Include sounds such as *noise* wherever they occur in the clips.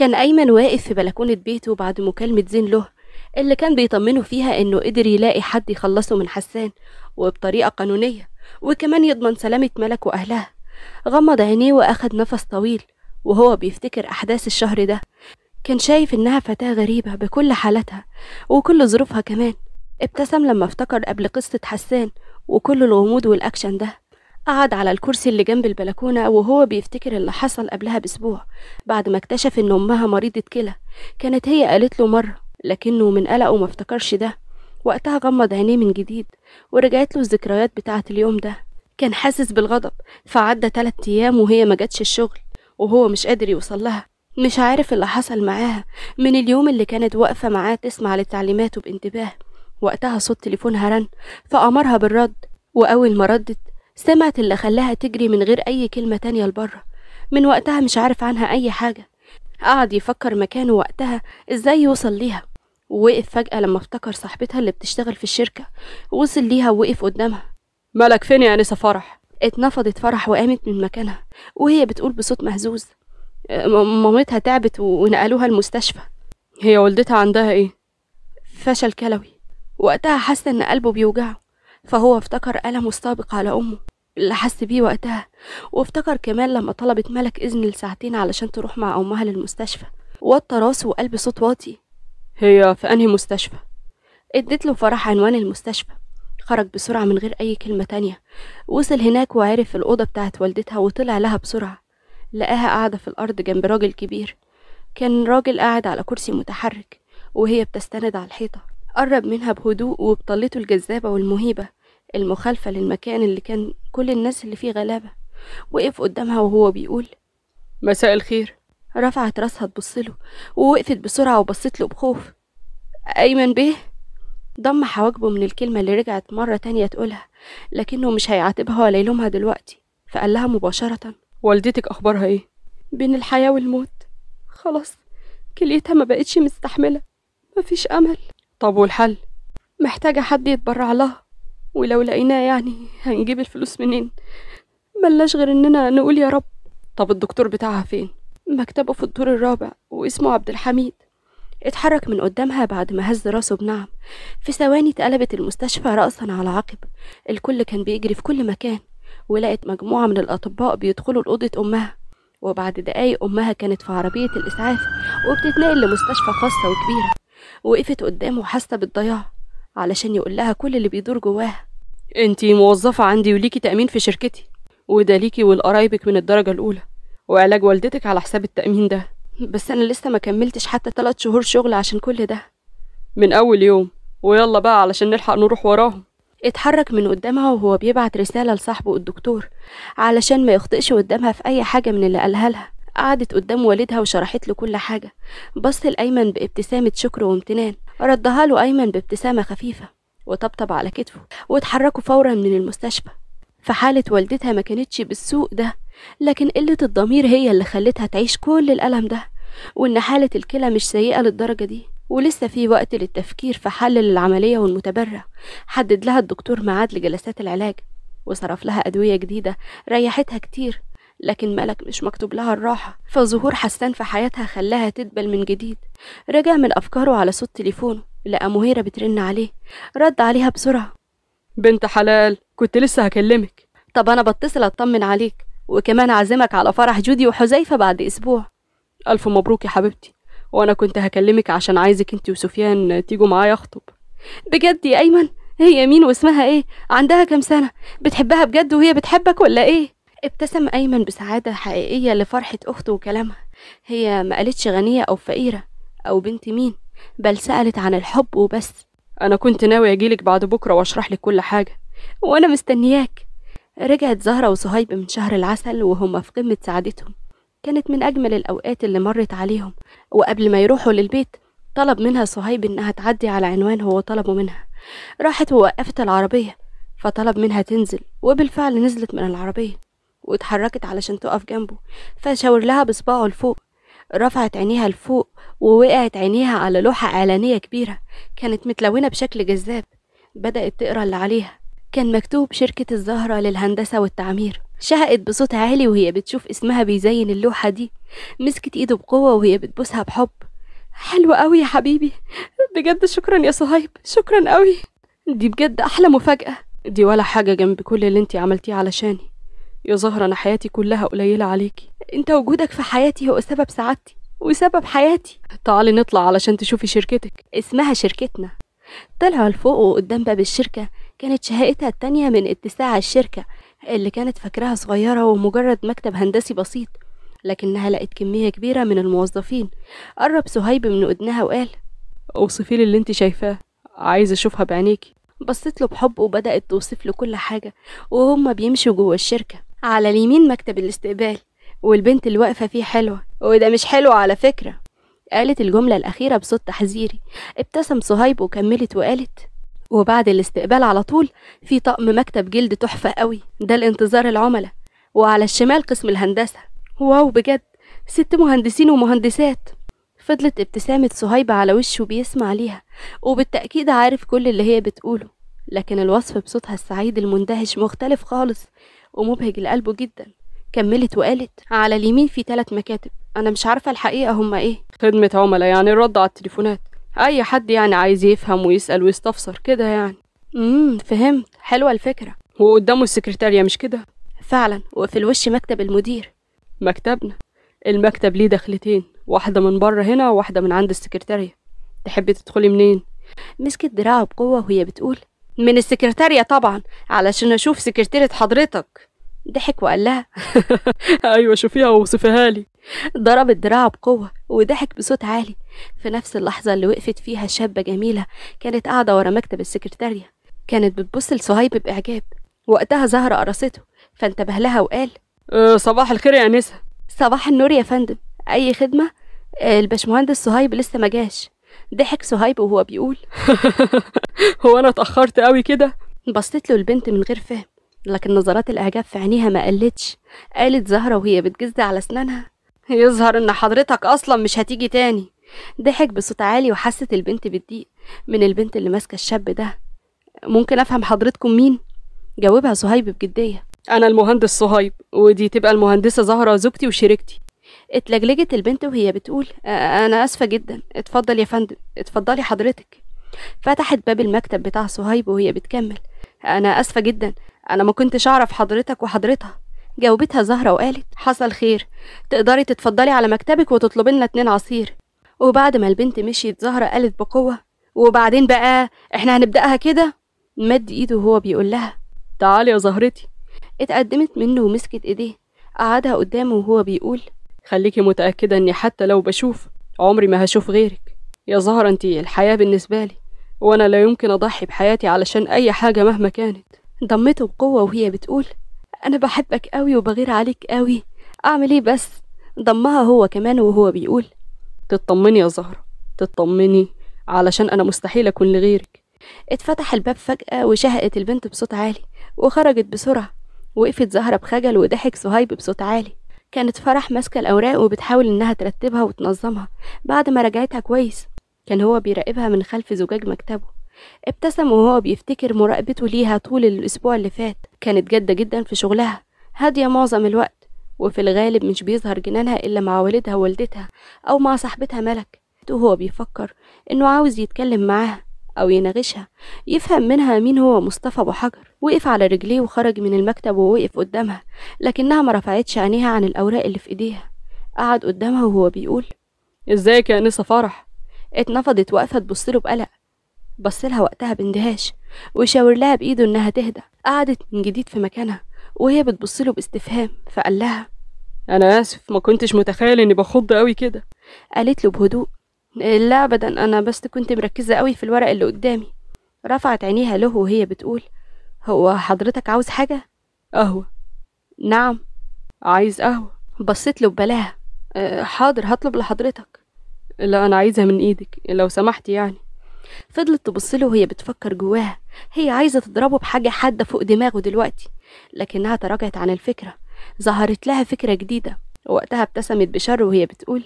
كان أيمن واقف في بلكونة بيته بعد مكالمة زين له اللي كان بيطمنه فيها إنه قدر يلاقي حد يخلصه من حسان وبطريقة قانونية وكمان يضمن سلامة ملك وأهلها غمض عينيه وأخد نفس طويل وهو بيفتكر أحداث الشهر ده كان شايف إنها فتاة غريبة بكل حالاتها وكل ظروفها كمان ابتسم لما افتكر قبل قصة حسان وكل الغموض والأكشن ده قعد على الكرسي اللي جنب البلكونة وهو بيفتكر اللي حصل قبلها بأسبوع بعد ما اكتشف إن أمها مريضة كلى كانت هي قالت له مرة لكنه من قلقه ما افتكرش ده وقتها غمض عينيه من جديد ورجعت له الذكريات بتاعة اليوم ده كان حاسس بالغضب فعدى تلات أيام وهي ما جاتش الشغل وهو مش قادر يوصل لها مش عارف اللي حصل معاها من اليوم اللي كانت واقفة معاه تسمع لتعليماته بانتباه وقتها صوت تليفونها رن فأمرها بالرد وأول ما ردت سمعت اللي خلاها تجري من غير أي كلمة تانية لبره من وقتها مش عارف عنها أي حاجة قعد يفكر مكانه وقتها إزاي يوصل ليها ووقف فجأة لما افتكر صاحبتها اللي بتشتغل في الشركة وصل ليها ووقف قدامها مالك فين يا أنسة فرح؟ اتنفضت فرح وقامت من مكانها وهي بتقول بصوت مهزوز مامتها تعبت ونقلوها المستشفى هي والدتها عندها ايه؟ فشل كلوي وقتها حس ان قلبه بيوجعه فهو افتكر ألمه السابق على أمه اللي حس بيه وقتها وافتكر كمان لما طلبت ملك إذن لساعتين علشان تروح مع أمها للمستشفى وطى راسه وقلب صوت واطي هي في أنهي مستشفى؟ اديت له فرح عنوان المستشفى خرج بسرعة من غير أي كلمة تانية وصل هناك وعرف الأوضة بتاعت والدتها وطلع لها بسرعة لقاها قاعدة في الأرض جنب راجل كبير كان راجل قاعد على كرسي متحرك وهي بتستند على الحيطة قرب منها بهدوء وبطلته الجذابة والمهيبة المخالفة للمكان اللي كان كل الناس اللي فيه غلابة وقف قدامها وهو بيقول مساء الخير رفعت راسها تبصله ووقفت بسرعة وبصت له بخوف أيمن بيه ضم حواجبه من الكلمة اللي رجعت مرة تانية تقولها لكنه مش هيعاتبها ولا يلومها دلوقتي فقال لها مباشرة والدتك أخبارها إيه؟ بين الحياة والموت خلاص كليتها ما بقتش مستحملة مفيش أمل طب والحل؟ محتاجة حد يتبرع لها ولو لقيناه يعني هنجيب الفلوس منين ملناش غير اننا نقول يا رب طب الدكتور بتاعها فين مكتبه في الدور الرابع واسمه عبد الحميد اتحرك من قدامها بعد ما هز راسه بنعم في ثواني اتقلبت المستشفى رأسا على عقب الكل كان بيجري في كل مكان ولقت مجموعة من الأطباء بيدخلوا لأوضة أمها وبعد دقايق أمها كانت في عربية الإسعاف وبتتنقل لمستشفى خاصة وكبيرة وقفت قدامه حاسة بالضياع علشان يقول لها كل اللي بيدور جواها انتي موظفة عندي وليكي تأمين في شركتي وده ليكي ولقرايبك من الدرجة الأولى وعلاج والدتك على حساب التأمين ده بس أنا لسه ما كملتش حتى تلات شهور شغل عشان كل ده من أول يوم ويلا بقى علشان نلحق نروح وراهم اتحرك من قدامها وهو بيبعت رسالة لصاحبه الدكتور علشان ما يخطئش قدامها في أي حاجة من اللي قالها لها قعدت قدام والدها وشرحت له كل حاجة بص لأيمن بابتسامة شكر وامتنان ردها له أيمن بابتسامة خفيفة وطبطب على كتفه واتحركوا فورا من المستشفى فحالة والدتها ما كانتش بالسوء ده لكن قلة الضمير هي اللي خلتها تعيش كل الألم ده وإن حالة الكلى مش سيئة للدرجة دي ولسه في وقت للتفكير في حل للعملية والمتبرع حدد لها الدكتور ميعاد لجلسات العلاج وصرف لها أدوية جديدة ريحتها كتير لكن مالك مش مكتوب لها الراحة فظهور حسان في حياتها خلاها تدبل من جديد رجع من أفكاره على صوت تليفونه لقى مهيرة بترن عليه رد عليها بسرعة بنت حلال كنت لسه هكلمك طب أنا بتصل أطمن عليك وكمان أعزمك على فرح جودي وحذيفة بعد أسبوع ألف مبروك يا حبيبتي وأنا كنت هكلمك عشان عايزك أنت وسفيان تيجوا معايا أخطب بجد يا أيمن هي مين واسمها ايه عندها كام سنة بتحبها بجد وهي بتحبك ولا ايه ابتسم أيمن بسعادة حقيقية لفرحة أخته وكلامها هي ما قالتش غنية أو فقيرة أو بنت مين بل سألت عن الحب وبس أنا كنت ناوي أجيلك بعد بكرة وأشرح لك كل حاجة وأنا مستنياك رجعت زهرة وصهيب من شهر العسل وهما في قمة سعادتهم كانت من أجمل الأوقات اللي مرت عليهم وقبل ما يروحوا للبيت طلب منها صهيب إنها تعدي على عنوان هو طلبه منها راحت ووقفت العربية فطلب منها تنزل وبالفعل نزلت من العربية واتحركت علشان تقف جنبه فشاور لها بصباعه لفوق رفعت عينيها لفوق ووقعت عينيها على لوحة إعلانية كبيرة كانت متلونة بشكل جذاب بدأت تقرأ اللي عليها كان مكتوب شركة الزهرة للهندسة والتعمير شهقت بصوت عالي وهي بتشوف اسمها بيزين اللوحة دي مسكت ايده بقوة وهي بتبوسها بحب حلو قوي يا حبيبي بجد شكرا يا صهيب شكرا قوي دي بجد احلى مفاجأة دي ولا حاجة جنب كل اللي انتي عملتيه علشاني يا زهرة أنا حياتي كلها قليلة عليكي أنت وجودك في حياتي هو سبب سعادتي وسبب حياتي تعالي نطلع علشان تشوفي شركتك اسمها شركتنا طلعوا لفوق وقدام باب الشركة كانت شهائتها التانية من اتساع الشركة اللي كانت فاكراها صغيرة ومجرد مكتب هندسي بسيط لكنها لقت كمية كبيرة من الموظفين قرب سهيب من ودنها وقال اوصفي لي اللي انت شايفاه عايزة اشوفها بعينيكي بصيت له بحب وبدأت توصف له كل حاجة وهما بيمشوا جوه الشركة على اليمين مكتب الاستقبال والبنت اللي واقفة فيه حلوة وده مش حلو على فكرة قالت الجملة الأخيرة بصوت تحذيري ابتسم صهيب وكملت وقالت وبعد الاستقبال على طول في طقم مكتب جلد تحفة قوي ده لانتظار العملاء وعلى الشمال قسم الهندسة واو بجد ست مهندسين ومهندسات فضلت ابتسامة صهيبة على وشه بيسمع ليها وبالتأكيد عارف كل اللي هي بتقوله لكن الوصف بصوتها السعيد المندهش مختلف خالص ومبهج لقلبه جدا كملت وقالت على اليمين في ثلاث مكاتب أنا مش عارفة الحقيقة هما إيه خدمة عملاء يعني الرد على التليفونات أي حد يعني عايز يفهم ويسأل ويستفسر كده يعني امم فهمت حلوة الفكرة وقدامه السكرتارية مش كده فعلا وفي الوش مكتب المدير مكتبنا المكتب ليه دخلتين واحدة من بره هنا وواحدة من عند السكرتارية تحبي تدخلي منين؟ مسكت دراعه بقوة وهي بتقول من السكرتارية طبعا علشان أشوف سكرتيرة حضرتك ضحك وقال لها *laughs* أيوة شوفيها ووصفيها لي ضربت دراعه بقوة وضحك بصوت عالي في نفس اللحظة اللي وقفت فيها شابة جميلة كانت قاعدة ورا مكتب السكرتارية كانت بتبص لصهيب بإعجاب وقتها زهرة قرصته فانتبه لها وقال أه صباح الخير يا أنسة صباح النور يا فندم أي خدمة آه، الباشمهندس صهيب لسه ما جاش ضحك صهيب وهو بيقول *laughs* هو انا اتاخرت قوي كده بصيت له البنت من غير فهم لكن نظرات الاعجاب في عينيها ما قلتش قالت زهره وهي بتجز على اسنانها يظهر ان حضرتك اصلا مش هتيجي تاني ضحك بصوت عالي وحست البنت بالضيق من البنت اللي ماسكه الشاب ده ممكن افهم حضرتكم مين جاوبها صهيب بجديه انا المهندس صهيب ودي تبقى المهندسه زهره زوجتي وشريكتي اتلجلجت البنت وهي بتقول انا اسفه جدا اتفضل يا فندم اتفضلي حضرتك فتحت باب المكتب بتاع صهيب وهي بتكمل انا اسفه جدا انا ما كنتش اعرف حضرتك وحضرتها جاوبتها زهرة وقالت حصل خير تقدري تتفضلي على مكتبك وتطلبي لنا اتنين عصير وبعد ما البنت مشيت زهرة قالت بقوة وبعدين بقى احنا هنبدأها كده مد ايده وهو بيقول لها تعالي يا زهرتي اتقدمت منه ومسكت ايديه قعدها قدامه وهو بيقول خليكي متأكدة إني حتى لو بشوف عمري ما هشوف غيرك يا زهرة أنتي الحياة بالنسبة لي وأنا لا يمكن أضحي بحياتي علشان أي حاجة مهما كانت ضمته بقوة وهي بتقول أنا بحبك أوي وبغير عليك أوي أعمل إيه بس ضمها هو كمان وهو بيقول تطمني يا زهرة تطمني علشان أنا مستحيل أكون لغيرك اتفتح الباب فجأة وشهقت البنت بصوت عالي وخرجت بسرعة وقفت زهرة بخجل وضحك صهيب بصوت عالي كانت فرح ماسكة الأوراق وبتحاول إنها ترتبها وتنظمها بعد ما رجعتها كويس كان هو بيراقبها من خلف زجاج مكتبه ابتسم وهو بيفتكر مراقبته ليها طول الأسبوع اللي فات كانت جادة جدا في شغلها هادية معظم الوقت وفي الغالب مش بيظهر جنانها إلا مع والدها ووالدتها أو مع صاحبتها ملك وهو بيفكر إنه عاوز يتكلم معاها أو يناغشها يفهم منها مين هو مصطفى أبو حجر وقف على رجليه وخرج من المكتب ووقف قدامها لكنها ما رفعتش عينيها عن الأوراق اللي في إيديها قعد قدامها وهو بيقول ازيك يا أنسة فرح اتنفضت واقفة تبصله بقلق بصلها وقتها باندهاش وشاور لها بإيده إنها تهدى قعدت من جديد في مكانها وهي بتبصله باستفهام فقال لها أنا آسف ما كنتش متخيل إني بخض أوي كده قالت له بهدوء لا أبدا أنا بس كنت مركزة قوي في الورق اللي قدامي رفعت عينيها له وهي بتقول هو حضرتك عاوز حاجة؟ قهوة نعم عايز قهوة بصيت له ببلاها أه، حاضر هطلب لحضرتك لا أنا عايزها من إيدك لو سمحت يعني فضلت تبص له وهي بتفكر جواها هي عايزة تضربه بحاجة حادة فوق دماغه دلوقتي لكنها تراجعت عن الفكرة ظهرت لها فكرة جديدة وقتها ابتسمت بشر وهي بتقول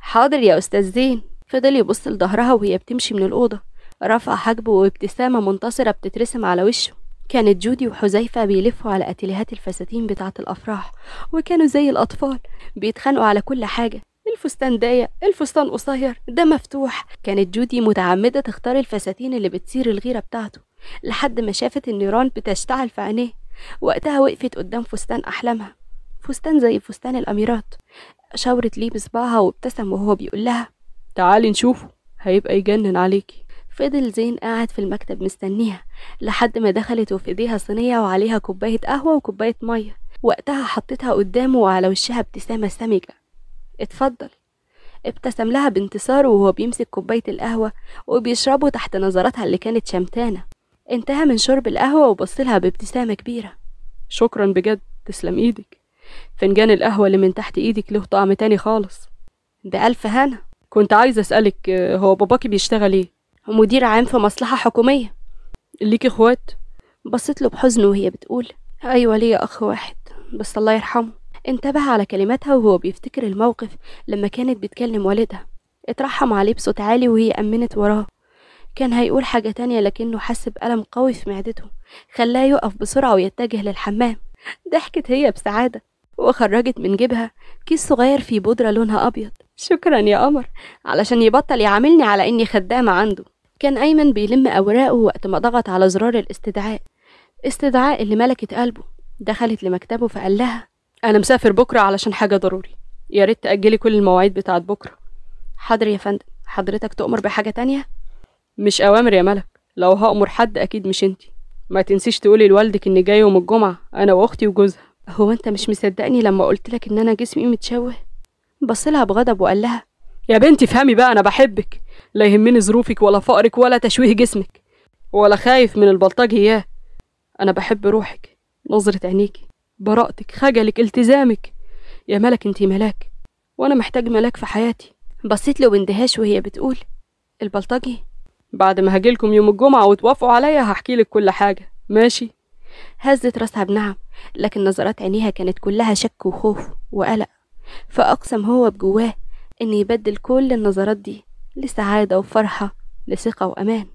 حاضر يا أستاذ زين فضل يبص لظهرها وهي بتمشي من الأوضة رفع حاجبه وابتسامة منتصرة بتترسم على وشه كانت جودي وحذيفة بيلفوا على أتيليهات الفساتين بتاعة الأفراح وكانوا زي الأطفال بيتخانقوا على كل حاجة الفستان ضيق الفستان قصير ده مفتوح كانت جودي متعمدة تختار الفساتين اللي بتثير الغيرة بتاعته لحد ما شافت النيران بتشتعل في عينيه وقتها وقفت قدام فستان أحلامها فستان زي فستان الأميرات شاورت ليه بصباعها وابتسم وهو بيقول لها تعالي نشوفه هيبقى يجنن عليكي فضل زين قاعد في المكتب مستنيها لحد ما دخلت وفي ايديها صينية وعليها كوباية قهوة وكوباية مية وقتها حطيتها قدامه وعلى وشها ابتسامة سمجة اتفضل ابتسم لها بانتصار وهو بيمسك كوباية القهوة وبيشربه تحت نظراتها اللي كانت شمتانة انتهى من شرب القهوة وبصلها بابتسامة كبيرة شكرا بجد تسلم ايدك فنجان القهوة اللي من تحت ايدك له طعم تاني خالص بألف هنا كنت عايزة أسألك آه، هو باباكي بيشتغل إيه؟ مدير عام في مصلحة حكومية ليك إخوات؟ بصيت له بحزن وهي بتقول أيوة ليا أخ واحد بس الله يرحمه انتبه على كلماتها وهو بيفتكر الموقف لما كانت بتكلم والدها اترحم عليه بصوت عالي وهي أمنت وراه كان هيقول حاجة تانية لكنه حس بألم قوي في معدته خلاه يقف بسرعة ويتجه للحمام ضحكت هي بسعادة وخرجت من جيبها كيس صغير فيه بودرة لونها أبيض شكرا يا قمر علشان يبطل يعاملني على إني خدامة عنده كان أيمن بيلم أوراقه وقت ما ضغط على زرار الاستدعاء استدعاء اللي ملكت قلبه دخلت لمكتبه فقال لها أنا مسافر بكرة علشان حاجة ضروري يا ريت تأجلي كل المواعيد بتاعت بكرة حاضر يا فندم حضرتك تؤمر بحاجة تانية؟ مش أوامر يا ملك لو هأمر حد أكيد مش أنتي ما تنسيش تقولي لوالدك إني جاي يوم الجمعة أنا وأختي وجوزها هو أنت مش مصدقني لما قلت لك إن أنا جسمي متشوه بصلها بغضب وقال لها يا بنتي افهمي بقى أنا بحبك لا يهمني ظروفك ولا فقرك ولا تشويه جسمك ولا خايف من البلطجي إياه أنا بحب روحك نظرة عينيكي براءتك خجلك التزامك يا ملك انتي ملاك وأنا محتاج ملاك في حياتي بصيت له باندهاش وهي بتقول البلطجي بعد ما هاجيلكم يوم الجمعة وتوافقوا عليا هحكيلك كل حاجة ماشي هزت راسها بنعم لكن نظرات عينيها كانت كلها شك وخوف وقلق فأقسم هو بجواه إن يبدل كل النظرات دي لسعادة وفرحة لثقة وأمان